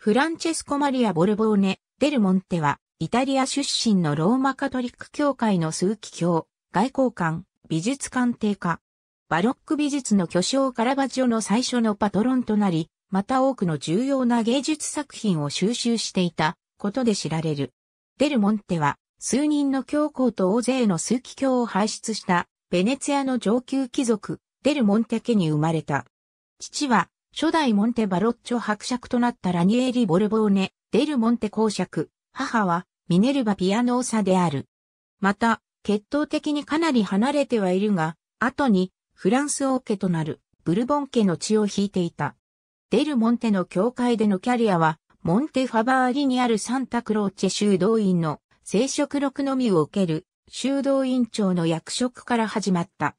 フランチェスコ・マリア・ボルボーネ・デルモンテは、イタリア出身のローマカトリック教会の数奇教、外交官、美術鑑定家。バロック美術の巨匠カラバジョの最初のパトロンとなり、また多くの重要な芸術作品を収集していたことで知られる。デルモンテは、数人の教皇と大勢の数奇教を輩出した、ベネツィアの上級貴族、デルモンテ家に生まれた。父は、初代モンテバロッチョ伯爵となったラニエリ・ボルボーネ、デル・モンテ公爵、母はミネルバ・ピアノーサである。また、血統的にかなり離れてはいるが、後にフランス王家となるブルボン家の血を引いていた。デル・モンテの教会でのキャリアは、モンテファバーリにあるサンタクローチェ修道院の聖職録のみを受ける修道院長の役職から始まった。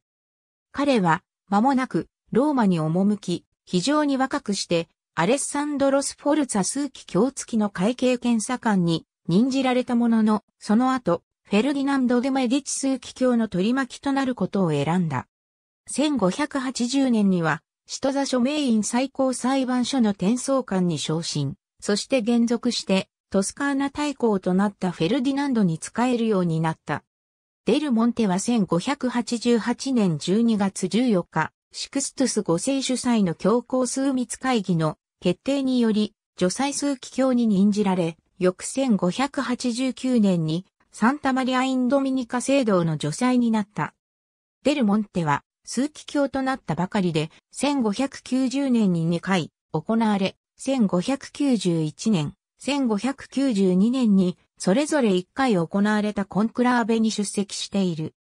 彼は、間もなく、ローマに赴き、非常に若くして、アレッサンドロス・フォルツァ数期教付きの会計検査官に任じられたものの、その後、フェルディナンド・デ・メディチ数期教の取り巻きとなることを選んだ。1580年には、首都座署名院最高裁判所の転送官に昇進、そして現続して、トスカーナ大公となったフェルディナンドに仕えるようになった。デルモンテは1588年12月14日、シクストス五世主催の教皇枢密会議の決定により、除祭数機教に任じられ、翌1589年にサンタマリア・イン・ドミニカ聖堂の除祭になった。デルモンテは、数機教となったばかりで、1590年に2回行われ、1591年、1592年に、それぞれ1回行われたコンクラーベに出席している。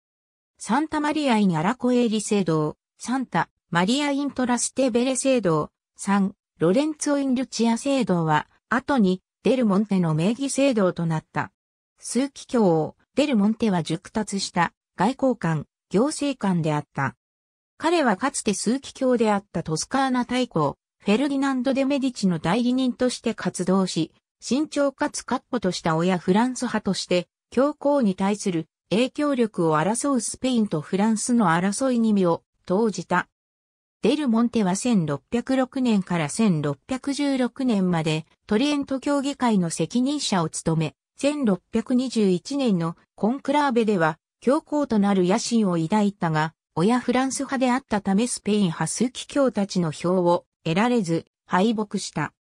サンタマリア・イン・アラコエリ聖堂、サンタ、マリア・イントラステベレ聖堂、三、ロレンツォ・イン・ルチア聖堂は、後に、デルモンテの名義聖堂となった。奇教王、デルモンテは熟達した外交官、行政官であった。彼はかつて数奇教であったトスカーナ大公、フェルディナンド・デ・メディチの代理人として活動し、慎重かつ確固とした親フランス派として、教皇に対する影響力を争うスペインとフランスの争いに身を投じた。デルモンテは1606年から1616年までトリエント協議会の責任者を務め、1621年のコンクラーベでは教皇となる野心を抱いたが、親フランス派であったためスペイン派数奇教たちの票を得られず敗北した。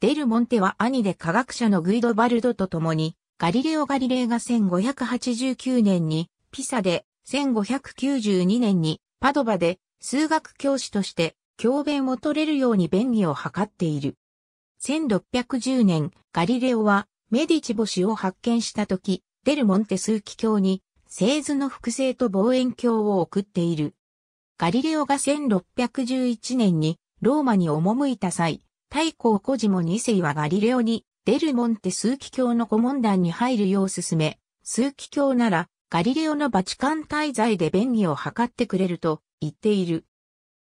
デルモンテは兄で科学者のグイドバルドと共に、ガリレオ・ガリレイが1589年に、ピサで1592年にパドバで数学教師として教鞭を取れるように便宜を図っている。1610年、ガリレオはメディチ星を発見した時、デルモンテ数奇鏡に製図の複製と望遠鏡を送っている。ガリレオが1611年にローマに赴いた際、太閤コジモ2世はガリレオにデルモンテ数奇鏡の顧問団に入るよう勧め、数奇鏡ならガリレオのバチカン滞在で便宜を図ってくれると言っている。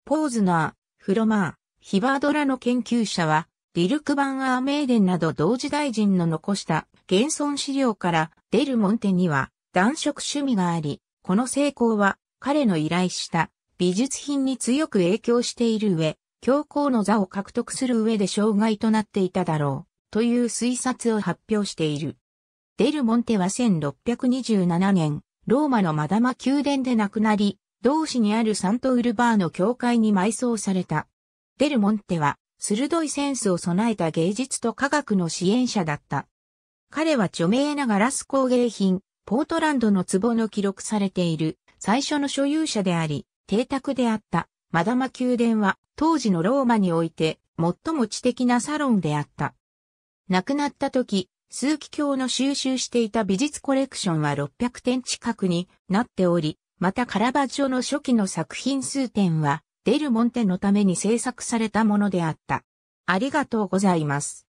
ポーズナー、フロマー、ヒバードラの研究者は、リルク・バン・アーメーデンなど同時代人の残した現存資料からデル・モンテには暖色趣味があり、この成功は彼の依頼した美術品に強く影響している上、教皇の座を獲得する上で障害となっていただろう、という推察を発表している。デルモンテは1627年、ローマのマダマ宮殿で亡くなり、同市にあるサントウルバーの教会に埋葬された。デルモンテは、鋭いセンスを備えた芸術と科学の支援者だった。彼は著名なガラス工芸品、ポートランドの壺の記録されている最初の所有者であり、邸宅であったマダマ宮殿は当時のローマにおいて最も知的なサロンであった。亡くなった時、数奇卿の収集していた美術コレクションは600点近くになっており、またカラバチジョの初期の作品数点はデルモンテのために制作されたものであった。ありがとうございます。